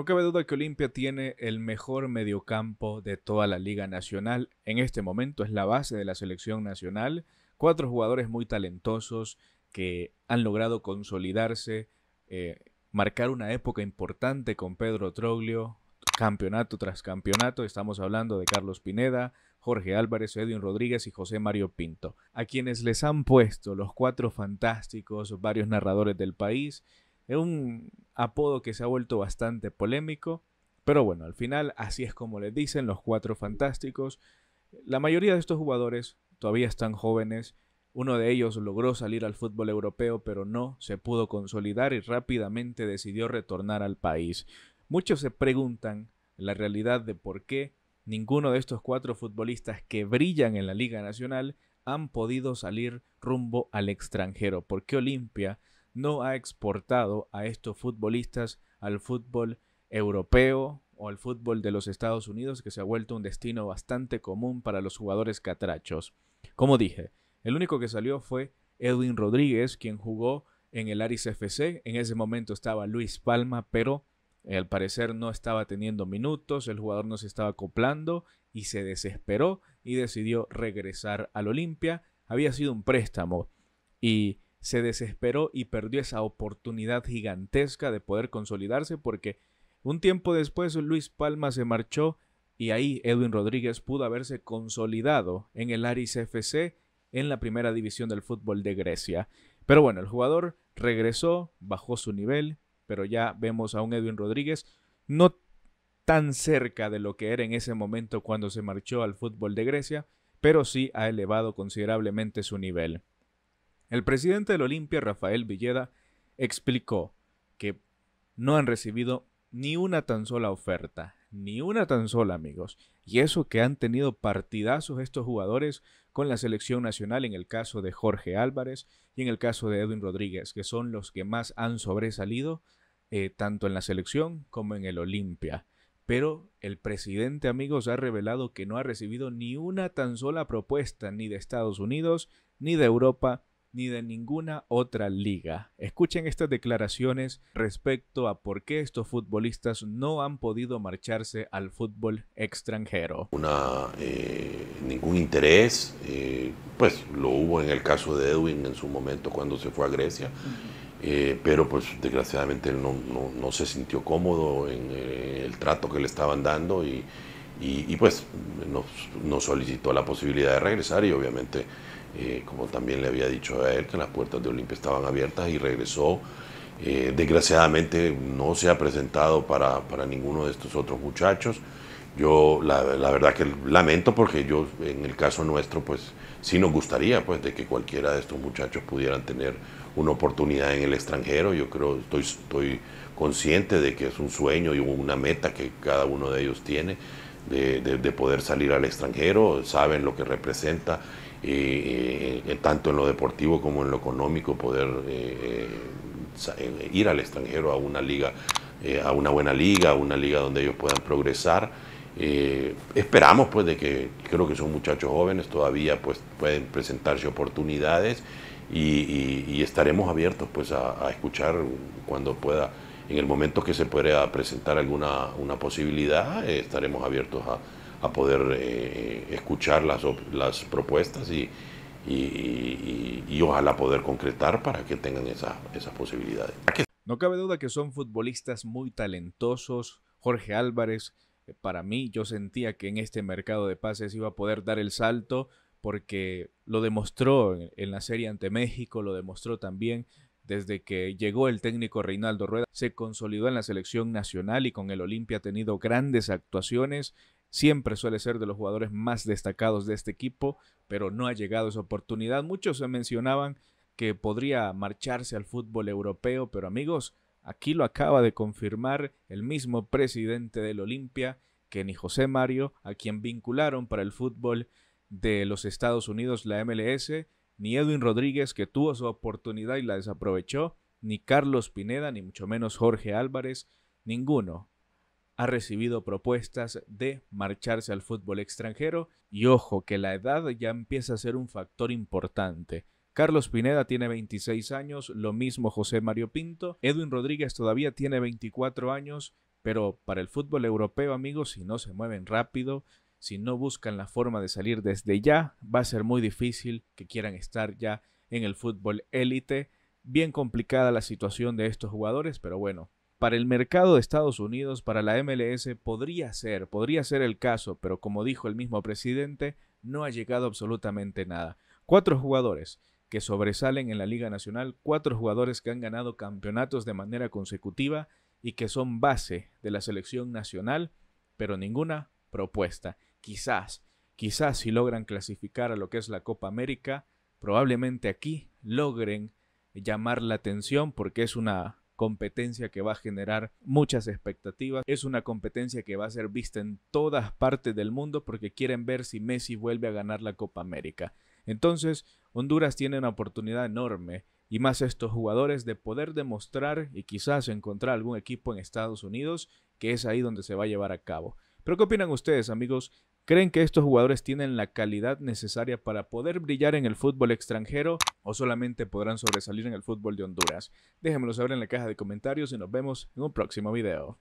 No cabe duda que Olimpia tiene el mejor mediocampo de toda la Liga Nacional. En este momento es la base de la selección nacional. Cuatro jugadores muy talentosos que han logrado consolidarse, eh, marcar una época importante con Pedro Troglio, campeonato tras campeonato. Estamos hablando de Carlos Pineda, Jorge Álvarez, Edwin Rodríguez y José Mario Pinto, a quienes les han puesto los cuatro fantásticos, varios narradores del país, es un apodo que se ha vuelto bastante polémico, pero bueno, al final así es como le dicen los cuatro fantásticos. La mayoría de estos jugadores todavía están jóvenes. Uno de ellos logró salir al fútbol europeo, pero no se pudo consolidar y rápidamente decidió retornar al país. Muchos se preguntan la realidad de por qué ninguno de estos cuatro futbolistas que brillan en la Liga Nacional han podido salir rumbo al extranjero. ¿Por qué Olimpia no ha exportado a estos futbolistas al fútbol europeo o al fútbol de los Estados Unidos, que se ha vuelto un destino bastante común para los jugadores catrachos. Como dije, el único que salió fue Edwin Rodríguez, quien jugó en el Aris FC. En ese momento estaba Luis Palma, pero eh, al parecer no estaba teniendo minutos, el jugador no se estaba acoplando y se desesperó y decidió regresar al Olimpia. Había sido un préstamo y se desesperó y perdió esa oportunidad gigantesca de poder consolidarse porque un tiempo después Luis Palma se marchó y ahí Edwin Rodríguez pudo haberse consolidado en el Aris FC en la primera división del fútbol de Grecia. Pero bueno, el jugador regresó, bajó su nivel, pero ya vemos a un Edwin Rodríguez no tan cerca de lo que era en ese momento cuando se marchó al fútbol de Grecia, pero sí ha elevado considerablemente su nivel. El presidente del Olimpia, Rafael Villeda, explicó que no han recibido ni una tan sola oferta, ni una tan sola, amigos. Y eso que han tenido partidazos estos jugadores con la selección nacional, en el caso de Jorge Álvarez y en el caso de Edwin Rodríguez, que son los que más han sobresalido eh, tanto en la selección como en el Olimpia. Pero el presidente, amigos, ha revelado que no ha recibido ni una tan sola propuesta ni de Estados Unidos, ni de Europa, ni de ninguna otra liga. Escuchen estas declaraciones respecto a por qué estos futbolistas no han podido marcharse al fútbol extranjero. Una, eh, ningún interés, eh, pues lo hubo en el caso de Edwin en su momento cuando se fue a Grecia, eh, pero pues desgraciadamente él no, no, se sintió cómodo en el trato que le estaban dando y, pues nos, solicitó la posibilidad de regresar y obviamente eh, como también le había dicho a él, que las puertas de Olimpia estaban abiertas y regresó. Eh, desgraciadamente no se ha presentado para, para, ninguno de estos otros muchachos. Yo la, la, verdad que lamento porque yo en el caso nuestro pues sí nos gustaría pues de que cualquiera de estos muchachos pudieran tener una oportunidad en el extranjero. Yo creo, estoy, estoy consciente de que es un sueño y una meta que cada uno de ellos tiene de, de, de poder salir al extranjero, saben lo que representa eh, tanto en lo deportivo como en lo económico, poder eh, eh, ir al extranjero a una liga, a una buena liga, a una liga donde ellos puedan progresar. esperamos pues de que creo que son muchachos jóvenes, todavía pues pueden presentarse oportunidades y, estaremos abiertos pues a, escuchar cuando pueda, en el momento que se pueda presentar alguna una posibilidad, estaremos abiertos a, a poder eh, eh, escuchar las, las propuestas y, y, y, ojalá poder concretar para que tengan esas posibilidades. No cabe duda que son futbolistas muy talentosos. Jorge Álvarez, eh, para mí, yo sentía que en este mercado de pases iba a poder dar el salto porque lo demostró en la serie ante México, lo demostró también desde que llegó el técnico Reinaldo Rueda, se consolidó en la selección nacional y con el Olimpia ha tenido grandes actuaciones. Siempre suele ser de los jugadores más destacados de este equipo, pero no ha llegado esa oportunidad. Muchos se mencionaban que podría marcharse al fútbol europeo, pero amigos, aquí lo acaba de confirmar el mismo presidente del Olimpia, que ni José Mario, a quien vincularon para el fútbol de los Estados Unidos, la MLS, ni Edwin Rodríguez, que tuvo su oportunidad y la desaprovechó, ni Carlos Pineda, ni mucho menos Jorge Álvarez, ninguno ha recibido propuestas de marcharse al fútbol extranjero y ojo que la edad ya empieza a ser un factor importante. Carlos Pineda tiene 26 años, lo mismo José Mario Pinto, Edwin Rodríguez todavía tiene 24 años, pero para el fútbol europeo amigos, si no se mueven rápido, si no buscan la forma de salir desde ya, va a ser muy difícil que quieran estar ya en el fútbol élite. Bien complicada la situación de estos jugadores, pero bueno, para el mercado de Estados Unidos, para la MLS, podría ser, podría ser el caso, pero como dijo el mismo presidente, no ha llegado absolutamente nada. Cuatro jugadores que sobresalen en la Liga Nacional, cuatro jugadores que han ganado campeonatos de manera consecutiva y que son base de la selección nacional, pero ninguna propuesta. Quizás, quizás si logran clasificar a lo que es la Copa América, probablemente aquí logren llamar la atención porque es una competencia que va a generar muchas expectativas. Es una competencia que va a ser vista en todas partes del mundo porque quieren ver si Messi vuelve a ganar la Copa América. Entonces, Honduras tiene una oportunidad enorme y más estos jugadores de poder demostrar y quizás encontrar algún equipo en Estados Unidos, que es ahí donde se va a llevar a cabo. Pero ¿qué opinan ustedes, amigos? ¿Creen que estos jugadores tienen la calidad necesaria para poder brillar en el fútbol extranjero o solamente podrán sobresalir en el fútbol de Honduras? Déjenmelo saber en la caja de comentarios y nos vemos en un próximo video.